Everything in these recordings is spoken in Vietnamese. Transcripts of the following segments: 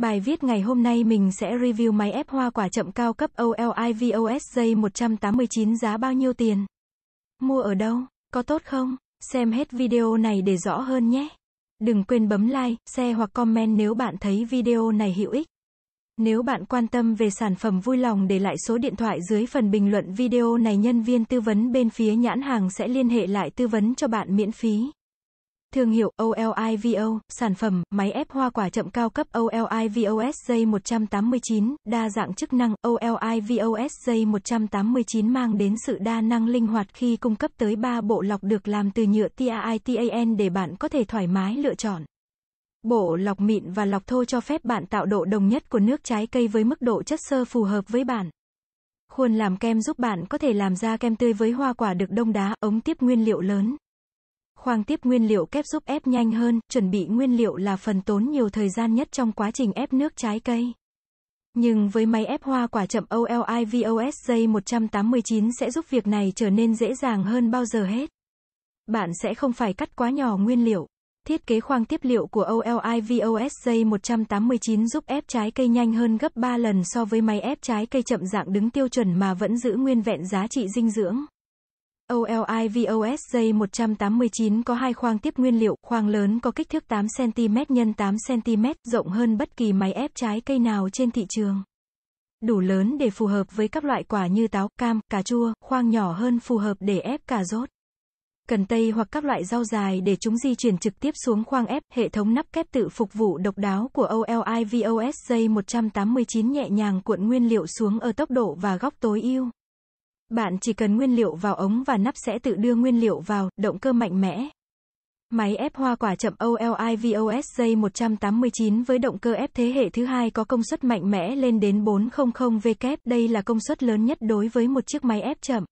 Bài viết ngày hôm nay mình sẽ review máy ép hoa quả chậm cao cấp OLIVOS dây 189 giá bao nhiêu tiền? Mua ở đâu? Có tốt không? Xem hết video này để rõ hơn nhé. Đừng quên bấm like, share hoặc comment nếu bạn thấy video này hữu ích. Nếu bạn quan tâm về sản phẩm vui lòng để lại số điện thoại dưới phần bình luận video này nhân viên tư vấn bên phía nhãn hàng sẽ liên hệ lại tư vấn cho bạn miễn phí. Thương hiệu OLIVO, sản phẩm, máy ép hoa quả chậm cao cấp OLIVOS dây 189, đa dạng chức năng OLIVOS dây 189 mang đến sự đa năng linh hoạt khi cung cấp tới 3 bộ lọc được làm từ nhựa TITAN để bạn có thể thoải mái lựa chọn. Bộ lọc mịn và lọc thô cho phép bạn tạo độ đồng nhất của nước trái cây với mức độ chất xơ phù hợp với bạn. Khuôn làm kem giúp bạn có thể làm ra kem tươi với hoa quả được đông đá, ống tiếp nguyên liệu lớn khoang tiếp nguyên liệu kép giúp ép nhanh hơn, chuẩn bị nguyên liệu là phần tốn nhiều thời gian nhất trong quá trình ép nước trái cây. Nhưng với máy ép hoa quả chậm OLIVOS dây 189 sẽ giúp việc này trở nên dễ dàng hơn bao giờ hết. Bạn sẽ không phải cắt quá nhỏ nguyên liệu. Thiết kế khoang tiếp liệu của OLIVOS dây 189 giúp ép trái cây nhanh hơn gấp 3 lần so với máy ép trái cây chậm dạng đứng tiêu chuẩn mà vẫn giữ nguyên vẹn giá trị dinh dưỡng. Olivos OLIVOSJ189 có hai khoang tiếp nguyên liệu, khoang lớn có kích thước 8cm x 8cm, rộng hơn bất kỳ máy ép trái cây nào trên thị trường. Đủ lớn để phù hợp với các loại quả như táo, cam, cà chua, khoang nhỏ hơn phù hợp để ép cà rốt. Cần tây hoặc các loại rau dài để chúng di chuyển trực tiếp xuống khoang ép, hệ thống nắp kép tự phục vụ độc đáo của Olivos OLIVOSJ189 nhẹ nhàng cuộn nguyên liệu xuống ở tốc độ và góc tối ưu. Bạn chỉ cần nguyên liệu vào ống và nắp sẽ tự đưa nguyên liệu vào, động cơ mạnh mẽ. Máy ép hoa quả chậm OLIVOS dây 189 với động cơ ép thế hệ thứ hai có công suất mạnh mẽ lên đến 400W, đây là công suất lớn nhất đối với một chiếc máy ép chậm.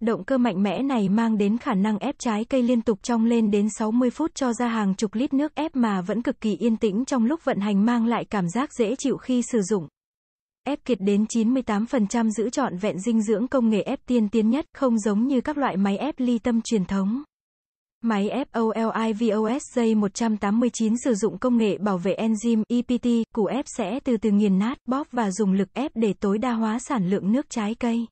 Động cơ mạnh mẽ này mang đến khả năng ép trái cây liên tục trong lên đến 60 phút cho ra hàng chục lít nước ép mà vẫn cực kỳ yên tĩnh trong lúc vận hành mang lại cảm giác dễ chịu khi sử dụng ép kiệt đến 98% giữ trọn vẹn dinh dưỡng công nghệ ép tiên tiến nhất, không giống như các loại máy ép ly tâm truyền thống. Máy ép FOLIVOS dây 189 sử dụng công nghệ bảo vệ enzyme EPT, củ ép sẽ từ từ nghiền nát, bóp và dùng lực ép để tối đa hóa sản lượng nước trái cây.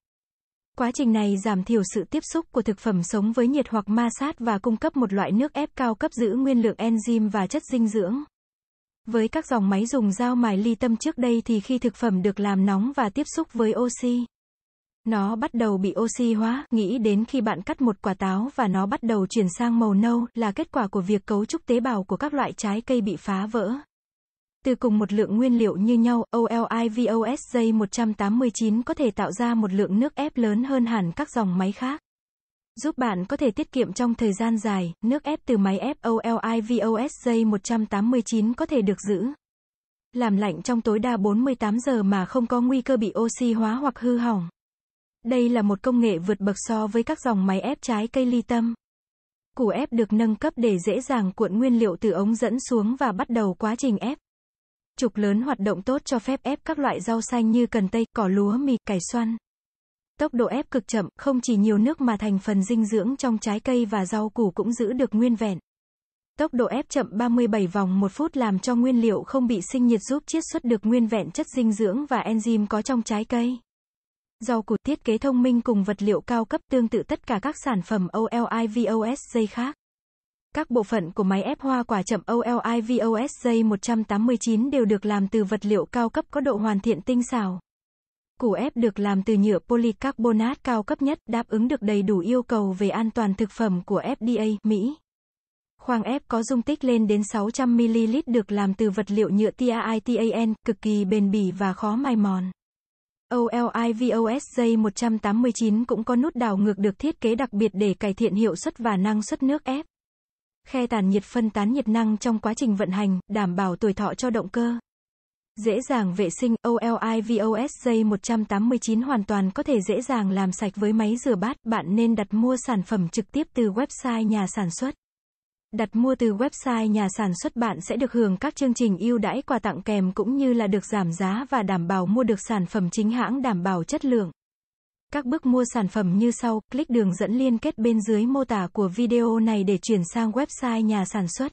Quá trình này giảm thiểu sự tiếp xúc của thực phẩm sống với nhiệt hoặc ma sát và cung cấp một loại nước ép cao cấp giữ nguyên lượng enzyme và chất dinh dưỡng. Với các dòng máy dùng dao mài ly tâm trước đây thì khi thực phẩm được làm nóng và tiếp xúc với oxy, nó bắt đầu bị oxy hóa, nghĩ đến khi bạn cắt một quả táo và nó bắt đầu chuyển sang màu nâu là kết quả của việc cấu trúc tế bào của các loại trái cây bị phá vỡ. Từ cùng một lượng nguyên liệu như nhau, OLIVOS dây 189 có thể tạo ra một lượng nước ép lớn hơn hẳn các dòng máy khác giúp bạn có thể tiết kiệm trong thời gian dài. Nước ép từ máy ép OLIVOS dây 189 có thể được giữ làm lạnh trong tối đa 48 giờ mà không có nguy cơ bị oxy hóa hoặc hư hỏng. Đây là một công nghệ vượt bậc so với các dòng máy ép trái cây ly tâm. Củ ép được nâng cấp để dễ dàng cuộn nguyên liệu từ ống dẫn xuống và bắt đầu quá trình ép. Trục lớn hoạt động tốt cho phép ép các loại rau xanh như cần tây, cỏ lúa, mì, cải xoăn. Tốc độ ép cực chậm, không chỉ nhiều nước mà thành phần dinh dưỡng trong trái cây và rau củ cũng giữ được nguyên vẹn. Tốc độ ép chậm 37 vòng 1 phút làm cho nguyên liệu không bị sinh nhiệt giúp chiết xuất được nguyên vẹn chất dinh dưỡng và enzyme có trong trái cây. Rau củ thiết kế thông minh cùng vật liệu cao cấp tương tự tất cả các sản phẩm OLIVOS dây khác. Các bộ phận của máy ép hoa quả chậm OLIVOS dây 189 đều được làm từ vật liệu cao cấp có độ hoàn thiện tinh xảo củ ép được làm từ nhựa polycarbonate cao cấp nhất, đáp ứng được đầy đủ yêu cầu về an toàn thực phẩm của FDA, Mỹ. Khoang ép có dung tích lên đến 600ml được làm từ vật liệu nhựa TITAN, cực kỳ bền bỉ và khó mai mòn. OLIVOS J189 cũng có nút đảo ngược được thiết kế đặc biệt để cải thiện hiệu suất và năng suất nước ép. Khe tản nhiệt phân tán nhiệt năng trong quá trình vận hành, đảm bảo tuổi thọ cho động cơ. Dễ dàng vệ sinh OLIVOS dây 189 hoàn toàn có thể dễ dàng làm sạch với máy rửa bát, bạn nên đặt mua sản phẩm trực tiếp từ website nhà sản xuất. Đặt mua từ website nhà sản xuất bạn sẽ được hưởng các chương trình ưu đãi quà tặng kèm cũng như là được giảm giá và đảm bảo mua được sản phẩm chính hãng đảm bảo chất lượng. Các bước mua sản phẩm như sau, click đường dẫn liên kết bên dưới mô tả của video này để chuyển sang website nhà sản xuất.